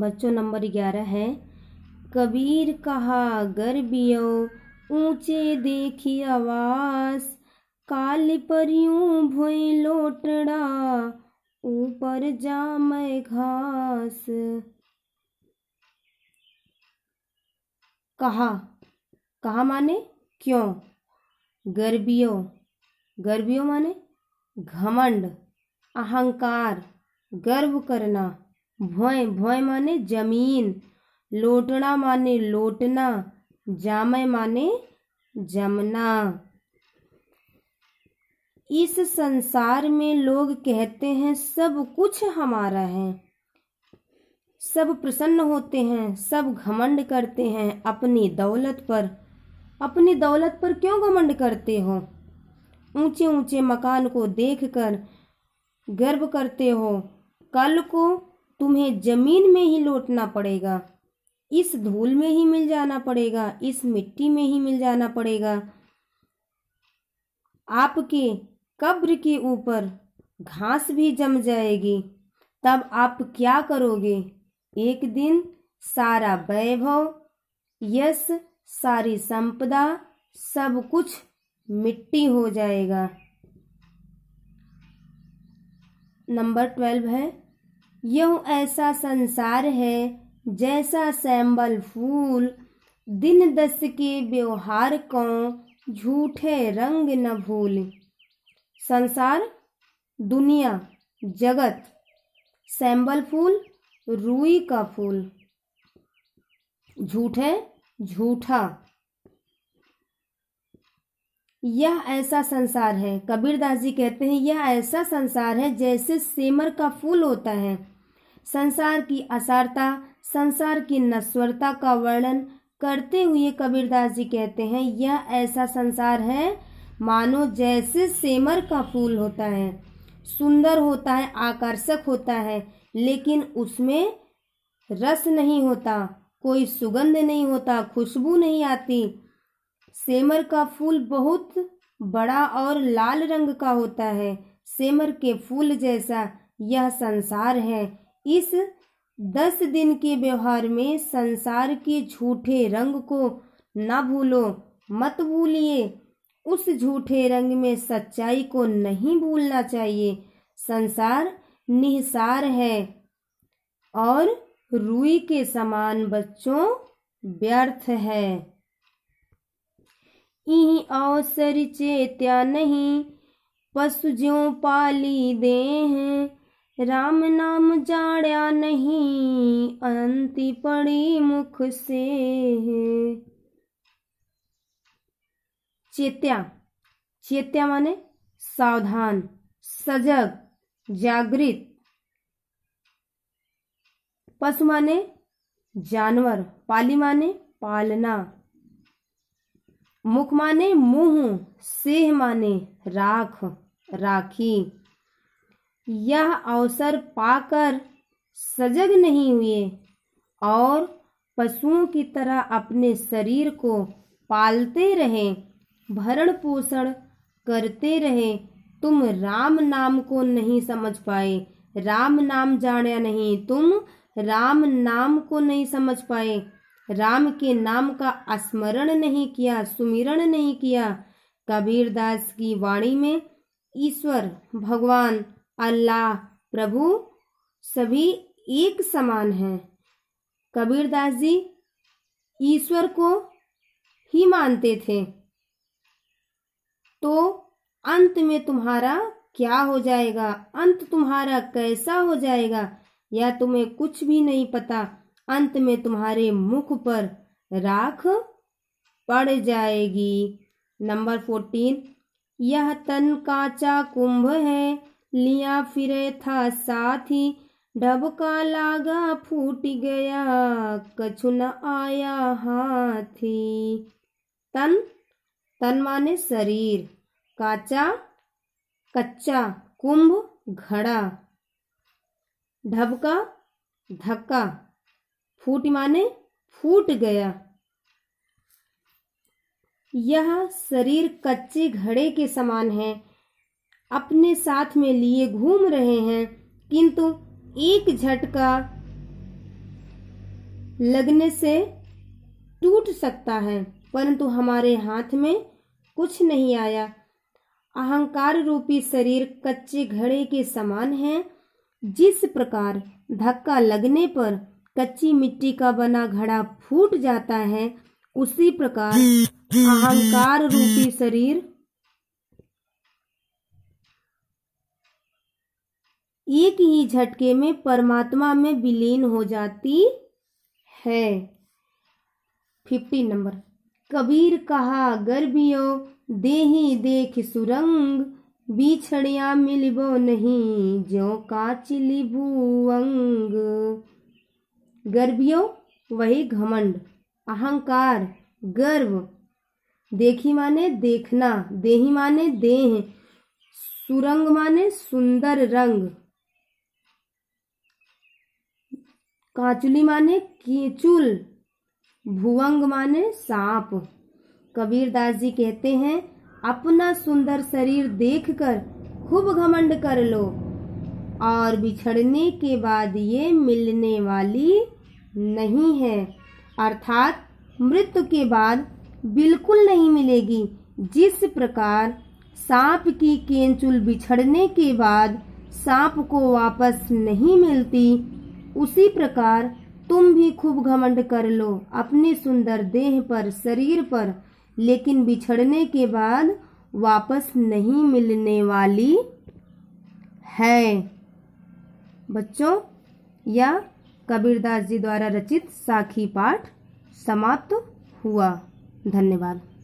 बच्चों नंबर ग्यारह है कबीर कहा गर्बियों ऊंचे देखी आवास काल परियूं भोई लोटड़ा ऊपर जा मै घास कहा कहा माने क्यों गर्बियो गर्बियो माने घमंड अहंकार गर्व करना भय भय माने जमीन लोटना माने लोटना जामय माने जमना इस संसार में लोग कहते हैं सब कुछ हमारा है सब प्रसन्न होते हैं सब घमंड करते हैं अपनी दौलत पर अपनी दौलत पर क्यों घमंड करते हो ऊंचे ऊंचे मकान को देखकर गर्व करते हो कल को तुम्हें जमीन में ही लौटना पड़ेगा इस धूल में ही मिल जाना पड़ेगा इस मिट्टी में ही मिल जाना पड़ेगा आपके कब्र के ऊपर घास भी जम जाएगी तब आप क्या करोगे एक दिन सारा वैभव यश सारी संपदा सब कुछ मिट्टी हो जाएगा नंबर ट्वेल्व है यह ऐसा संसार है जैसा सैम्बल फूल दिन दस के व्यवहार को झूठे रंग न भूल संसार दुनिया जगत सैम्बल फूल रूई का फूल झूठे झूठा यह ऐसा संसार है कबीरदास जी कहते हैं यह ऐसा संसार है जैसे सेमर का फूल होता है संसार की असारता संसार की नस्वरता का वर्णन करते हुए कबीरदास जी कहते हैं यह ऐसा संसार है मानो जैसे सेमर का फूल होता है सुंदर होता है आकर्षक होता है लेकिन उसमें रस नहीं होता कोई सुगंध नहीं होता खुशबू नहीं आती सेमर का फूल बहुत बड़ा और लाल रंग का होता है सेमर के फूल जैसा यह संसार है इस दस दिन के व्यवहार में संसार के झूठे रंग को न भूलो मत भूलिए उस झूठे रंग में सच्चाई को नहीं भूलना चाहिए संसार निहसार है और रुई के समान बच्चों व्यर्थ है ई अवसर चेत्या नहीं पशु ज्यो पाली दे हैं राम नाम जाड़ा नहीं अंति पड़ी मुख से चेत्या चेत्या माने सावधान सजग जागृत पशु माने जानवर पाली माने पालना मुख माने मुंह सिंह माने राख राखी यह अवसर पाकर सजग नहीं हुए और पशुओं की तरह अपने शरीर को पालते रहे भरण पोषण करते रहे तुम राम नाम को नहीं समझ पाए राम नाम जाने नहीं तुम राम नाम को नहीं समझ पाए राम के नाम का स्मरण नहीं किया सुमिरण नहीं किया कबीरदास की वाणी में ईश्वर भगवान अल्लाह प्रभु सभी एक समान हैं कबीरदास जी ईश्वर को ही मानते थे तो अंत में तुम्हारा क्या हो जाएगा अंत तुम्हारा कैसा हो जाएगा या तुम्हें कुछ भी नहीं पता अंत में तुम्हारे मुख पर राख पड़ जाएगी नंबर फोर्टीन यह तन काचा कुंभ है लिया फिरे था साथी ढबका लागा फूट गया कछु न आया हाथी तन तन माने शरीर काचा कच्चा कुंभ घड़ा ढबका धक्का फूट माने फूट गया यह शरीर कच्चे घड़े के समान है अपने साथ में लिए घूम रहे हैं किंतु एक झटका लगने से टूट सकता है परंतु हमारे हाथ में कुछ नहीं आया अहंकार रूपी शरीर कच्चे घड़े के समान है जिस प्रकार धक्का लगने पर कच्ची मिट्टी का बना घड़ा फूट जाता है उसी प्रकार अहंकार रूपी शरीर एक ही झटके में परमात्मा में विलीन हो जाती है फिफ्टी नंबर कबीर कहा गर्भियो देही देख सुरंग बिछड़िया मिलबो नहीं जो काचिली भूअंग गर्वियो वही घमंड अहंकार गर्व देखी माने देखना देही माने देह सुरंग माने सुंदर रंग काचुली माने कीचुल भुवंग माने सांप दास जी कहते हैं अपना सुंदर शरीर देखकर खूब घमंड कर लो और बिछड़ने के बाद ये मिलने वाली नहीं है अर्थात मृत्यु के बाद बिल्कुल नहीं मिलेगी जिस प्रकार सांप की केंचुल बिछड़ने के बाद सांप को वापस नहीं मिलती उसी प्रकार तुम भी खूब घमंड कर लो अपने सुंदर देह पर शरीर पर लेकिन बिछड़ने के बाद वापस नहीं मिलने वाली है बच्चों या कबीरदास जी द्वारा रचित साखी पाठ समाप्त हुआ धन्यवाद